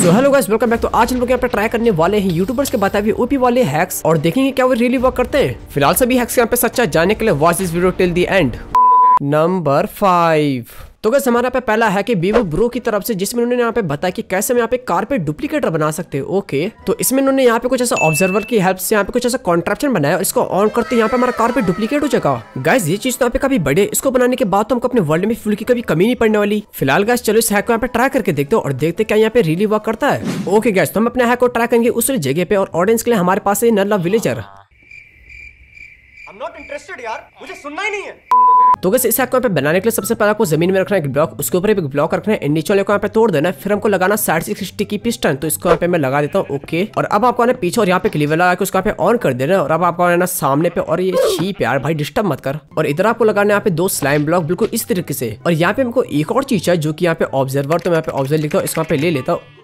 सो hello guys welcome back तो आज हम लोग यहाँ पे ट्राई करने वाले हैं यूट्यूबर्स के बताए हुए ओपी वाले हैक्स और देखेंगे क्या वो रियली वर्क करते हैं फिलहाल सभी हैक्स यहाँ पे सच्चा जाने के लिए watch this video till the end number five तो गैस हमारे यहाँ पे पहला है कि वीवो ब्रो की तरफ से जिसमें उन्होंने यहाँ पे बताया कि कैसे हम यहाँ पे कार पे डुप्लीकेटर बना सकते हैं ओके तो इसमें उन्होंने यहाँ पे कुछ ऐसा ऑब्जर्वर की हेल्प से यहाँ पे कुछ ऐसा कॉन्ट्रेक्शन बनाया और इसको ऑन करते यहाँ पे हमारा कार पे डुप्लीकेट हो जाएगा गैस ये चीज तो यहाँ पे काफी बड़े इसको बनाने के बाद तो हमको अपने वर्ल्ड में फ्यूल की कभी कमी नहीं पड़ने वाली फिलहाल गैस चलो इस हैक को यहाँ पे ट्राई करके देखते हो और देखते क्या यहाँ पे रिली वर्क करता है ओके गैस तो हम अपने हैक को ट्राई करेंगे उस जगह पे और ऑडियंस के लिए हमारे पास है नल्ला विलेजर नॉट इंटरेस्टेड यार मुझे सुनना ही नहीं है तो कैसे इसे आपको यहाँ पे बनाने के लिए सबसे पहले आपको जमीन में रखना है एक ब्लॉक उसके ऊपर एक ब्लॉक रखना है नीचे वाले को यहाँ पे तोड़ देना है फिर हमको लगाना साइड सिक्सटी की पिस्टन तो इसको यहाँ पे मैं लगा देता हूँ ओके और अब आपको पीछे और यहाँ पे क्लीवर लगा के उसको यहाँ पे ऑन कर देना और अब आपको आना सामने पे और ये शीप यार भाई डिस्टर्ब मत कर और इधर आपको लगाना यहाँ पे दो स्लाइम ब्लॉक बिल्कुल इस तरीके से और यहाँ पे हमको एक और चीज है जो की यहाँ पे ऑब्जर्वर तो मैं यहाँ पे ऑब्जर्व लिखता हूँ इसको यहाँ पे ले लेता हूँ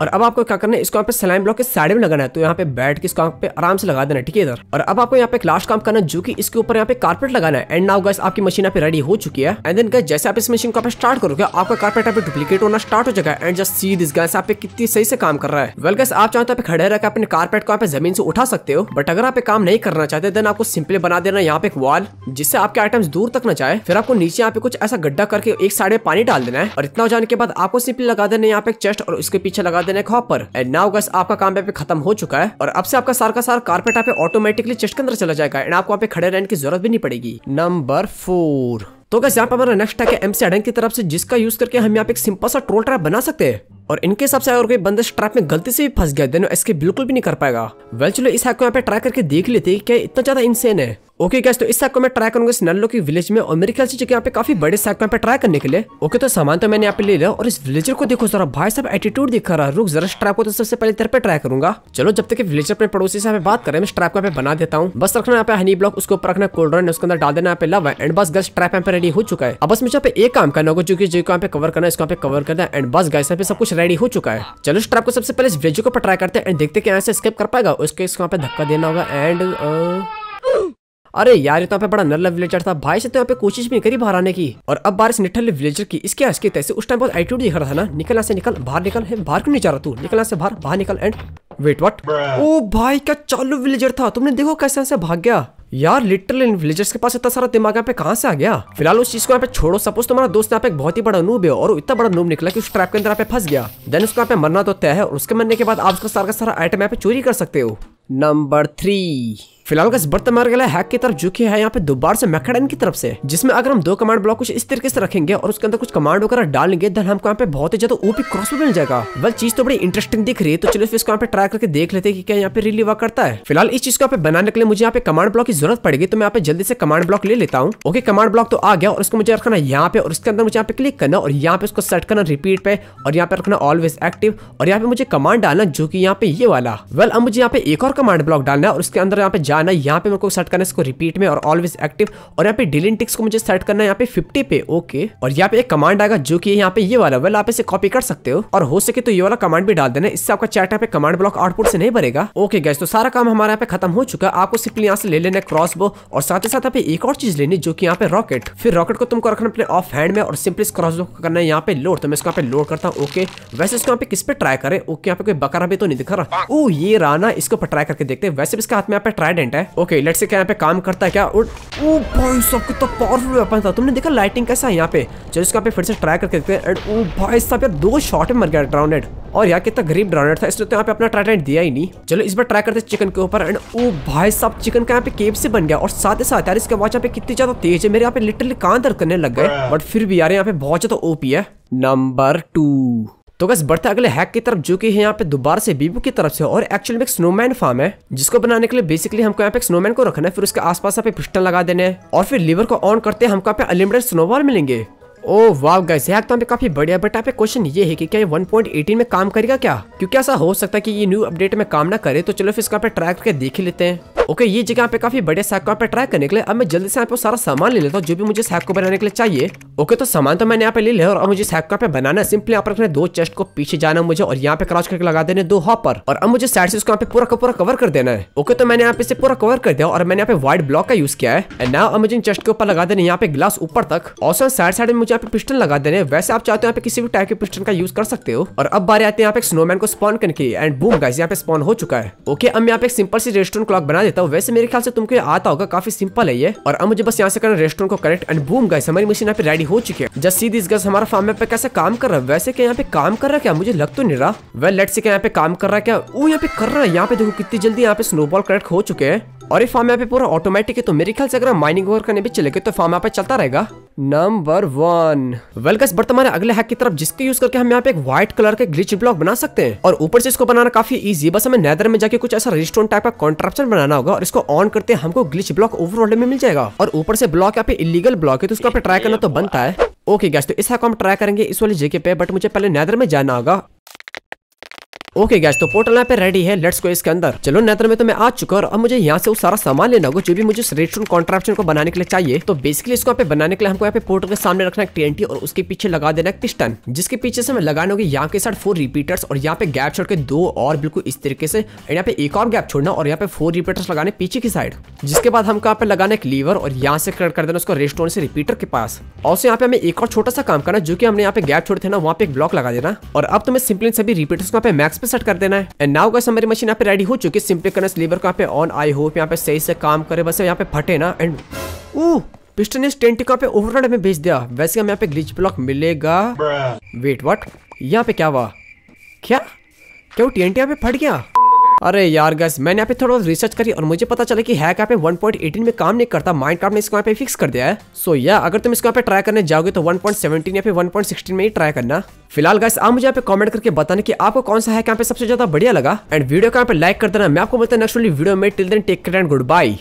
और अब आपको क्या करना है इसको यहाँ पे सलाइन ब्लॉक के साइड में लगाना है तो यहाँ पे बैठ के इसको यहाँ पे आराम से लगा देना ठीक है इधर और अब आपको यहाँ पे लास्ट काम करना है जो कि इसके ऊपर यहाँ पे कारपेट लगाना है एंड नाउ गैस आपकी मशीन यहाँ पे रेडी हो चुकी है एंड देन गैस जैसे आप इस मशीन को आप स्टार्ट करोगे आपका कारपेट यहाँ पे डुप्लीकेट होना स्टार्ट हो जाएगा and just see this guys आप कितनी सही से काम कर रहा है वेल गैस आप चाहते यहाँ खड़े रहकर अपने कारपेट को आप जमीन से उठा सकते हो बट अगर आप काम नहीं करना चाहते देन आपको सिंपली बना देना यहाँ पे एक वॉल जिससे आपके आइटम्स दूर तक ना जाए फिर आपको नीचे यहाँ पे कुछ ऐसा गड्ढा करके एक साइड में पानी डाल देना है और इतना हो जाने के बाद आपको सिंपली लगा देना यहाँ पे चेस्ट और उसके पीछे लगा देना है हॉप पर एंड नाउ गस आपका काम यहाँ पे खत्म हो चुका है और अब से आपका सार का सार कारपेट यहाँ पे ऑटोमेटिकली चेस्ट के अंदर चला जाएगा एंड आपको यहाँ पे खड़े रहने की जरूरत भी नहीं पड़ेगी नंबर फोर तो गैस यहाँ पे हमारा नेक्स्ट है एमसी की तरफ से जिसका यूज करके हम यहाँ पे एक सिंपल सा ट्रोल ट्रैप बना सकते हैं और इनके हिसाब से अगर कोई बंदा ट्रैप में गलती से भी फंस गया देन इसके बिल्कुल भी नहीं कर पाएगा वेल चलो इस हाइक को यहाँ पे ट्राई करके देख लेते हैं क्या इतना ज्यादा इंसेन है ओके okay, गैस तो इस साइक को मैं ट्राई करूंगा इस नल्लो की विलेज में और मेरे ख्याल से यहाँ पे काफी बड़े साइक को यहाँ पे ट्राई करने के लिए ओके okay, तो सामान तो मैंने यहाँ पे ले लिया और इस विलेजर को देखो जरा भाई साहब एटीट्यूड दिखा रहा रुक जरा स्ट्रैप को तो सबसे पहले तेरे पे ट्राई करूंगा चलो जब तक विलेजर अपने पड़ोसी से बात करें मैं स्ट्रैप को यहाँ पे बना देता हूँ बस रखना यहाँ पे हनी ब्लॉक उसको ऊपर रखना कोल्ड्रन उसके अंदर डाल देना पे एंड बस गैस ट्रैप यहाँ पे रेडी हो चुका है अब बस मुझे यहाँ पे एक काम करना होगा जो कि जो यहाँ पे कवर करना है इसको यहाँ पे कवर करना एंड बस गाय यहाँ पे सब कुछ रेडी अच्छा, हो चुका है हाँ। चलो ट्रैप को सबसे पहले इस ब्रिज को पटरा करते हैं एंड देखते हैं कैसे स्किप कर पाएगा उसके इसको यहाँ पे धक्का देना होगा एंड अरे यार ये तो यहाँ पे बड़ा नरला विलेजर था भाई से तो यहाँ पे कोशिश भी करी बाहर आने की और अब बारिश निठल विलेजर की इसके आज की तैसे उस टाइम बहुत एटीट्यूड दिख रहा था ना निकलना से निकल बाहर निकल बाहर क्यों नहीं जा रहा तू निकलना से बाहर बाहर निकल एंड वेट वट ओ भाई क्या चालू विलेजर था तुमने देखो कैसे ऐसे भाग गया यार लिटरल इन विलेजर्स के पास इतना सारा दिमाग यहाँ पे कहाँ से आ गया फिलहाल उस चीज को यहाँ पे छोड़ो सपोज तुम्हारा दोस्त यहाँ पे एक बहुत ही बड़ा नूब है और इतना बड़ा नूब निकला कि उस ट्रैप के अंदर पे फंस गया देन उसको यहाँ पे मरना तो तय है और उसके मरने के बाद आप उसका सारा का सारा आइटम यहाँ पे चोरी कर सकते हो नंबर थ्री फिलहाल का बर्त मार गया हैक की तरफ जो कि है यहाँ पे दोबारा से मैकडन की तरफ से जिसमें अगर हम दो कमांड ब्लॉक कुछ इस तरीके से रखेंगे और उसके अंदर कुछ कमांड वगैरह डालेंगे देन हमको यहाँ पे बहुत ही ज्यादा ओपी क्रॉस मिल जाएगा वह चीज तो बड़ी इंटरेस्टिंग दिख रही है तो चलो इसको यहाँ पे ट्राई करके देख लेते हैं कि क्या यहाँ पे रिली वर्क करता है फिलहाल इस चीज को यहाँ पे बनाने के लिए मुझे यहाँ पे कमांड ब्लॉक की जरूरत पड़ेगी तो मैं यहाँ पे जल्दी से कमांड ब्लॉक ले लेता हूँ ओके कमांड ब्लॉक तो आ गया और उसको मुझे रखना यहाँ पे और उसके अंदर मुझे यहाँ पे क्लिक करना और यहाँ पे उसको सेट करना रिपीट पे और यहाँ पे रखना ऑलवेज एक्टिव और यहाँ पे मुझे कमांड डालना जो की यहाँ पे ये वाला वेल अब मुझे यहाँ पे एक और कमांड ब्लॉक डालना है और उसके अंदर यहाँ पे जाना यहाँ पे मेरे को सेट करना है इसको रिपीट में और ऑलवेज एक्टिव और यहाँ पे डिलीन टिक्स को मुझे सेट करना है यहाँ पे फिफ्टी पे ओके और यहाँ पे एक कमांड आएगा जो कि यहाँ पे ये वाला वेल आप इसे कॉपी कर सकते हो और हो सके तो ये वाला कमांड भी डाल देना इससे आपका चैट यहाँ पे कमांड ब्लॉक आउटपुट से नहीं भरेगा ओके गैस तो सारा काम हमारे यहाँ पे खत्म हो चुका है आपको सिंपली यहाँ से ले लेना क्रॉस बो और साथ ही साथ यहाँ पे एक और चीज लेनी जो की यहाँ पे रॉकेट फिर रॉकेट को तुमको रखना अपने ऑफ हैंड में और सिंपली क्रॉस बो करना है यहाँ पे लोड तो मैं इसको यहाँ पे लोड करता हूँ ओके वैसे इसको यहाँ पे किस पे ट्राई करे ओके यहाँ पे कोई बकरा भी तो नहीं दिखा रहा ओ ये राना इसको ट्राई करके देखते हैं वैसे इसके हाथ में यहाँ पे ट्राइड इंपॉर्टेंट है ओके लेट्स से क्या यहाँ पे काम करता है क्या भाई सब कितना पावरफुल वेपन था तुमने देखा लाइटिंग कैसा है यहाँ पे चलो इसको फिर से ट्राई करके देखते हैं भाई साहब यार दो शॉट में मर गया ड्राउंडेड और यार कितना गरीब ड्राउंडेड था इसलिए तो यहाँ पे अपना ट्राइटेंट दिया ही नहीं चलो इस बार ट्राई करते हैं चिकन के ऊपर एंड ओ भाई साहब चिकन का यहाँ पे केव से बन गया और साथ ही साथ यार इसके वॉच यहाँ पे कितनी ज्यादा तेज है मेरे यहाँ पे लिटरली कान दर्द करने लग गए बट हाँ। फिर भी यार यहाँ पे बहुत ज्यादा ओपी है नंबर टू तो बस बढ़ते अगले हैक की तरफ जो कि है यहाँ पे दोबारा से बीबू की तरफ से और एक्चुअल में एक स्नोमैन फार्म है जिसको बनाने के लिए बेसिकली हमको यहाँ पे स्नोमैन को रखना है फिर उसके आसपास पास पिस्टल लगा देने और फिर लीवर को ऑन करते हैं हमको यहाँ पे अनलिमिटेड स्नोबॉल मिलेंगे ओ वाव गाइस हैक तो हमें काफी बढ़िया बट यहाँ पे क्वेश्चन ये है कि क्या ये 1.18 में काम करेगा क्या क्योंकि ऐसा हो सकता है कि ये न्यू अपडेट में काम ना करे तो चलो फिर इसका ट्रैक करके देख ही लेते हैं ओके ये जगह पे काफी बड़े सैक को पे ट्राई करने के लिए अब मैं जल्दी से यहाँ पे सारा सामान ले लेता हूँ जो भी मुझे सैक को बनाने के लिए चाहिए ओके तो सामान तो मैंने यहाँ पे ले लिया और अब मुझे सैक को यहाँ पे बनाना है सिंपली यहाँ पर रखना दो चेस्ट को पीछे जाना मुझे और यहाँ पे क्रॉस करके लगा देने दो हॉपर और अब मुझे साइड से उसको यहाँ पे पूरा का पूरा कवर कर देना है ओके तो मैंने यहाँ पे इसे पूरा कवर कर दिया और मैंने यहाँ पे व्हाइट ब्लॉक का यूज किया है एंड नाउ अब मुझे चेस्ट के ऊपर लगा देने यहाँ पे ग्लास ऊपर तक और साइड साइड में मुझे यहाँ पे पिस्टन लगा देने वैसे आप चाहते हो यहाँ पे किसी भी टाइप के पिस्टन का यूज कर सकते हो और अब बारे आते हैं यहाँ पे स्नोमैन को स्पॉन करने की एंड बूम गाइस यहाँ पे स्पॉन हो चुका है ओके अब यहाँ पे सिंपल सी रेस्टोरेंट क्लॉक बना लेता हूँ वैसे मेरे ख्याल से तुमको आता होगा काफी सिंपल है ये और अब मुझे बस यहाँ से करना रेस्टोरेंट को करेक्ट एंड बूम गाइस हमारी मशीन यहाँ पे रेडी हो चुकी है जस्ट सी दिस गज हमारा फार्म पे कैसे काम कर रहा है वैसे क्या यहाँ पे काम कर रहा है क्या मुझे लग तो नहीं रहा वेल लेट से यहाँ पे काम कर रहा है क्या वो यहाँ पे कर रहा है यहाँ पे देखो कितनी जल्दी यहाँ पे स्नोबॉल करेक्ट हो चुके हैं और ये फार्म यहाँ पे पूरा ऑटोमेटिक है तो मेरे ख्याल से अगर हम माइनिंग वर्क करने भी चले गए तो फार्म यहाँ पे चलता रहेगा नंबर वन वेल वर्तमान अगले हैक की तरफ जिसके यूज करके हम यहाँ पे एक व्हाइट कलर का ग्लिच ब्लॉक बना सकते हैं और ऊपर से इसको बनाना काफी इजी है बस हमें नैदर में जाके कुछ ऐसा रिस्टोन टाइप का कॉन्ट्रप्शन बनाना होगा और इसको ऑन करते हैं हमको ग्लिच ब्लॉक ओवरऑल में मिल जाएगा और ऊपर से ब्लॉक यहाँ पे इलीगल ब्लॉक है तो उसको ट्राई करना तो बनता है ओके गैस तो इस हैक को हम ट्राई करेंगे इस वाली जगह पे बट मुझे पहले नैदर में जाना होगा ओके गैस तो पोर्टल यहाँ पे रेडी है लेट्स को इसके अंदर चलो नेत्र में तो मैं आ चुका हूँ अब मुझे यहाँ से वो सारा सामान लेना होगा जो भी मुझे रेस्टोरेंट कॉन्ट्रैप्शन को बनाने के लिए चाहिए तो बेसिकली इसको यहाँ पे बनाने के लिए हमको यहाँ पे पोर्टल के सामने रखना है टी और उसके पीछे लगा देना है पिस्टन जिसके पीछे से हमें लगाना होगी यहाँ के साथ फोर रिपीटर्स और यहाँ पे गैप छोड़ के दो और बिल्कुल इस तरीके से यहाँ पे एक और गैप छोड़ना और यहाँ पे फोर रिपीटर्स लगाने पीछे की साइड जिसके बाद हमको यहाँ पे लगाना एक लीवर और यहाँ से कट कर देना उसको रेस्टोरेंट से रिपीटर के पास और यहाँ पे हमें एक और छोटा सा काम करना जो कि हमने यहाँ पे गैप छोड़ते ना वहाँ पे एक ब्लॉक लगा देना और अब तुम्हें तो सिंपली सभी रिपीटर्स को यहाँ पे मैक्स पे सेट कर देना है एंड नाउ का हमारी मशीन यहाँ पे रेडी हो चुकी है सिंपली करना इस लीवर को यहाँ पे ऑन आई होप यहाँ पे सही से काम करे बस यहाँ पे फटे ना एंड पिस्टन ने टेंटिका पे ओवरलोड में भेज दिया वैसे हम यहाँ पे ग्लिच ब्लॉक मिलेगा वेट वट यहाँ पे क्या हुआ क्या क्या वो टीएनटी यहाँ पे फट गया अरे यार गैस मैंने यहाँ पे थोड़ा रिसर्च करी और मुझे पता चला कि हैक यहाँ पे 1.18 में काम नहीं करता माइंड ने इसको यहाँ पे फिक्स कर दिया है सो so, या yeah, अगर तुम इसको यहाँ पे ट्राई करने जाओगे तो 1.17 या फिर 1.16 में ही ट्राई करना फिलहाल गैस आप मुझे यहाँ पे कमेंट करके बताने की आपको कौन सा हैक यहाँ पे सबसे ज्यादा बढ़िया लगा एंड वीडियो को यहाँ पे लाइक कर देना मैं आपको बताया नेक्स्ट वीडियो में till then take care and good by